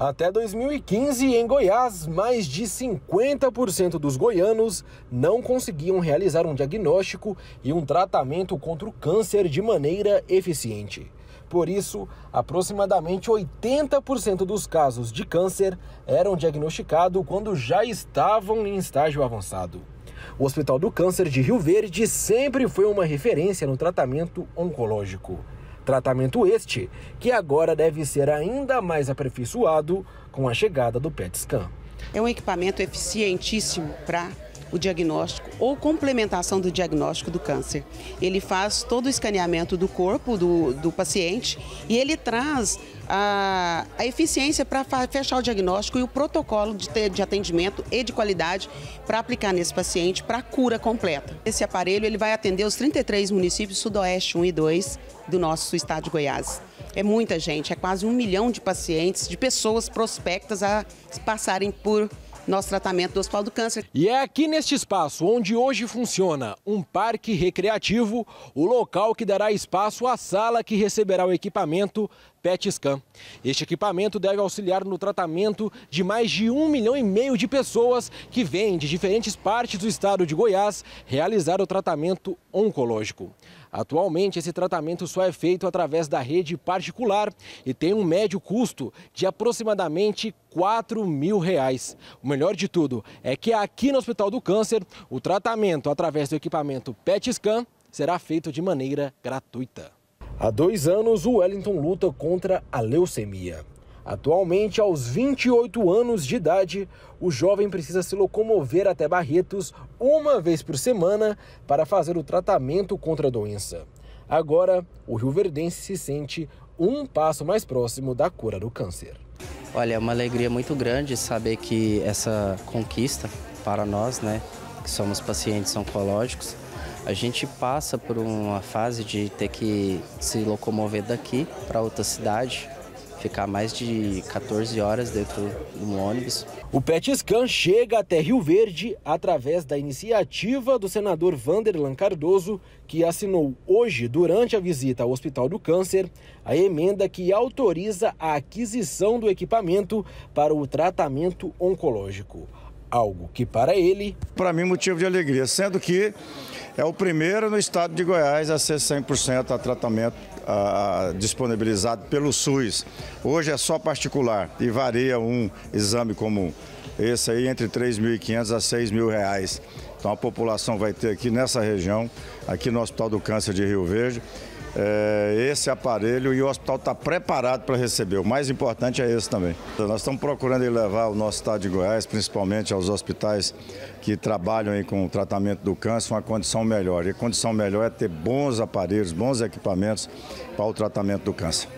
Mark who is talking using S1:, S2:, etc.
S1: Até 2015, em Goiás, mais de 50% dos goianos não conseguiam realizar um diagnóstico e um tratamento contra o câncer de maneira eficiente. Por isso, aproximadamente 80% dos casos de câncer eram diagnosticados quando já estavam em estágio avançado. O Hospital do Câncer de Rio Verde sempre foi uma referência no tratamento oncológico. Tratamento este que agora deve ser ainda mais aperfeiçoado com a chegada do PET scan.
S2: É um equipamento eficientíssimo para o diagnóstico ou complementação do diagnóstico do câncer. Ele faz todo o escaneamento do corpo do, do paciente e ele traz a, a eficiência para fechar o diagnóstico e o protocolo de, ter, de atendimento e de qualidade para aplicar nesse paciente para a cura completa. Esse aparelho ele vai atender os 33 municípios sudoeste 1 e 2 do nosso estado de Goiás. É muita gente, é quase um milhão de pacientes, de pessoas prospectas a passarem por nosso tratamento do Hospital do Câncer. E é aqui neste
S1: espaço onde hoje funciona um parque recreativo, o local que dará espaço à sala que receberá o equipamento PET Scan. Este equipamento deve auxiliar no tratamento de mais de um milhão e meio de pessoas que vêm de diferentes partes do estado de Goiás realizar o tratamento oncológico. Atualmente, esse tratamento só é feito através da rede particular e tem um médio custo de aproximadamente 4 mil reais. O melhor de tudo é que aqui no Hospital do Câncer, o tratamento através do equipamento PET Scan será feito de maneira gratuita. Há dois anos, o Wellington luta contra a leucemia. Atualmente, aos 28 anos de idade, o jovem precisa se locomover até Barretos uma vez por semana para fazer o tratamento contra a doença. Agora, o Rio Verdense se sente um passo mais próximo da cura do câncer.
S3: Olha, é uma alegria muito grande saber que essa conquista para nós, né, que somos pacientes oncológicos, a gente passa por uma fase de ter que se locomover daqui para outra cidade ficar mais de 14 horas dentro de um ônibus. O PET-Scan chega até Rio Verde através
S1: da iniciativa do senador Vanderlan Cardoso, que assinou hoje, durante a visita ao Hospital do Câncer, a emenda que autoriza a aquisição do equipamento
S4: para o tratamento oncológico. Algo que, para ele. Para mim, motivo de alegria, sendo que é o primeiro no estado de Goiás a ser 100% a tratamento a, disponibilizado pelo SUS. Hoje é só particular e varia um exame comum. Esse aí entre 3.500 a 6.000 reais. Então a população vai ter aqui nessa região, aqui no Hospital do Câncer de Rio Verde, é, esse aparelho e o hospital está preparado para receber. O mais importante é esse também. Então, nós estamos procurando levar o nosso estado de Goiás, principalmente aos hospitais que trabalham aí com o tratamento do câncer, uma condição melhor. E a condição melhor é ter bons aparelhos, bons equipamentos para o tratamento do câncer.